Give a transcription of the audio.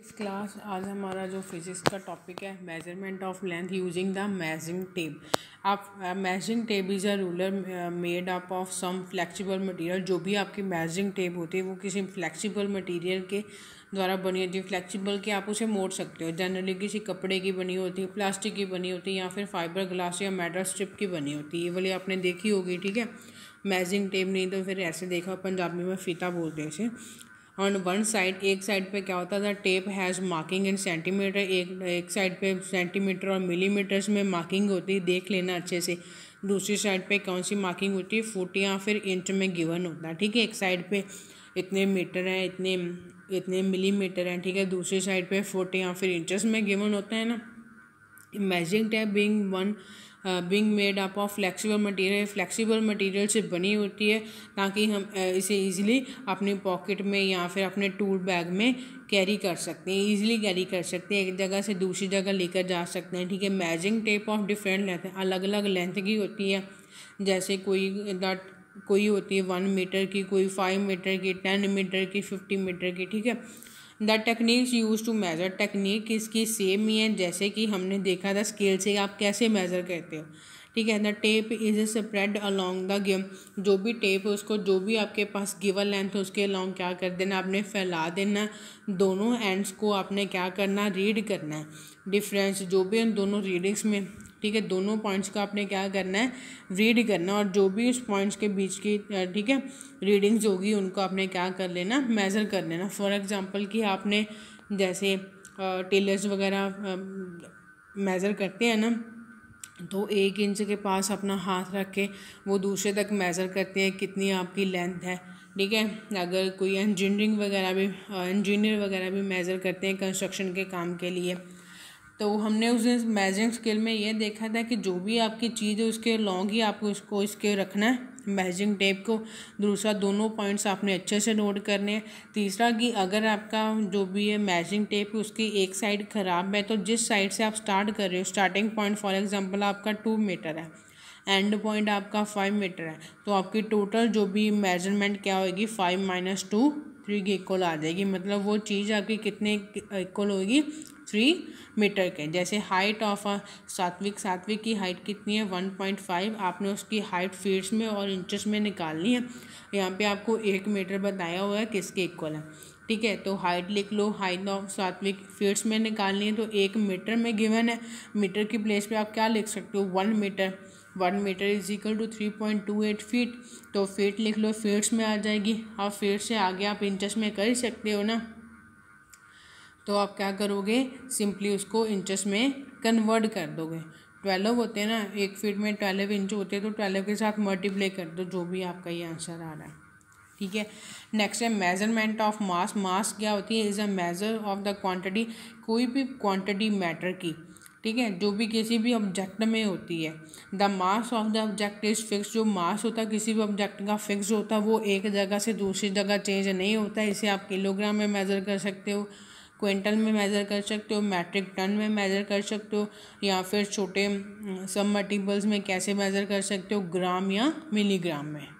इस क्लास आज हमारा जो फिजिक्स का टॉपिक है measurement of length using the measuring tape आप measuring tape is a ruler made up of some flexible material जो भी आपकी मेजरिंग टेप होती है वो किसी फ्लेक्सिबल मटेरियल के द्वारा बनी होती है फ्लेक्सिबल के आप उसे मोड़ सकते हो जनरली किसी कपड़े की बनी होती है प्लास्टिक की बनी होती है या फिर फाइबर ग्लास या मेटल स्ट्रिप की बनी होती है ये वाली आपने देखी होगी ठीक है मेजरिंग टेप नहीं तो फिर ऐसे देखा पंजाबी में फीता बोलते हैं इसे ऑन वन साइड एक साइड पे क्या होता था tape has marking in centimetre एक एक साइड पे सेंटीमीटर और मिलीमीटर्स में मार्किंग होती देख लेना अच्छे से दूसरी साइड पे कौन सी मार्किंग होती है फुट या फिर इंच में गिवन होता है ठीक है एक साइड पे इतने मीटर हैं इतने इतने मिलीमीटर हैं ठीक है दूसरी साइड पे फुट या फिर इंचज में गिवन होता है ना measuring tape being one being made up of flexible material flexible material से बनी होती है ताकि हम uh, इसे ईजिली अपने पॉकेट में या फिर अपने टूल बैग में कैरी कर सकते हैं ईजिली कैरी कर सकते हैं एक जगह से दूसरी जगह लेकर जा सकते हैं ठीक है measuring tape of different length अलग अलग लेंथ की होती है जैसे कोई दट कोई होती है वन मीटर की कोई फाइव मीटर की टेन मीटर की फिफ्टी मीटर की ठीक है the techniques use to measure technique इसकी सेम ही है जैसे कि हमने देखा था स्केल से आप कैसे मेज़र करते हो ठीक है the tape is spread along the गिम जो भी टेप है उसको जो भी आपके पास गिवन लेंथ है उसके अलॉन्ग क्या कर देना आपने फैला देना दोनों एंड्स को आपने क्या करना रीड करना है डिफरेंस जो भी उन दोनों रीडिंग्स में ठीक है दोनों पॉइंट्स का आपने क्या करना है रीड करना और जो भी उस पॉइंट्स के बीच की ठीक है रीडिंग्स होगी उनको आपने क्या कर लेना मेज़र कर लेना फॉर एग्जांपल कि आपने जैसे टेलर्स वगैरह मेज़र करते हैं ना तो एक इंच के पास अपना हाथ रख के वो दूसरे तक मेज़र करते हैं कितनी आपकी लेंथ है ठीक है अगर कोई इंजीनियरिंग वगैरह भी इंजीनियर वगैरह भी मेज़र करते हैं कंस्ट्रक्शन के काम के लिए तो हमने उस दिन मेजरिंग स्केल में ये देखा था कि जो भी आपकी चीज़ है उसके लॉन्ग ही आपको इसको इसके रखना है मेजरिंग टेप को दूसरा दोनों पॉइंट्स आपने अच्छे से नोट करने हैं तीसरा कि अगर आपका जो भी है मेजरिंग टेप उसकी एक साइड ख़राब है तो जिस साइड से आप स्टार्ट कर रहे हो स्टार्टिंग पॉइंट फॉर एग्जांपल आपका टू मीटर है एंड पॉइंट आपका फाइव मीटर है तो आपकी टोटल जो भी मेजरमेंट क्या होगी फाइव माइनस टू थ्री की इक्वल आ जाएगी मतलब वो चीज़ आपकी कितने इक्वल होगी थ्री मीटर के जैसे हाइट ऑफ अ सात्विक सात्विक की हाइट कितनी है वन पॉइंट फाइव आपने उसकी हाइट फीट्स में और इंचेस में निकालनी है यहाँ पे आपको एक मीटर बताया हुआ है किसके इक्वल है ठीक है तो हाइट लिख लो हाइट ऑफ सात्विक फीट्स में निकालनी है तो एक मीटर में गिवन है मीटर की प्लेस पर आप क्या लिख सकते हो one metre one metre is equal to three point two eight feet तो फीट लिख लो फीट्स में आ जाएगी आप फीट से आगे आप इंचस में कर सकते हो ना तो आप क्या करोगे सिंपली उसको इंचेस में कन्वर्ट कर दोगे ट्वेल्व होते हैं ना एक फीट में ट्वेल्व इंच होते हैं तो ट्वेल्व के साथ मल्टीप्लाई कर दो जो भी आपका ये आंसर आ रहा है ठीक है नेक्स्ट है मेजरमेंट ऑफ मास मास क्या होती है is a measure of the quantity कोई भी क्वांटिटी मैटर की ठीक है जो भी किसी भी ऑब्जेक्ट में होती है the mass of the object is fix जो मास होता है किसी भी ऑब्जेक्ट का फिक्स होता है वो एक जगह से दूसरी जगह चेंज नहीं होता इसे आप किलोग्राम में मेज़र कर सकते हो क्विंटल में मेज़र कर सकते हो मैट्रिक टन में मेज़र कर सकते हो या फिर छोटे सब mm, मटीबल्स में कैसे मेज़र कर सकते हो ग्राम या मिलीग्राम में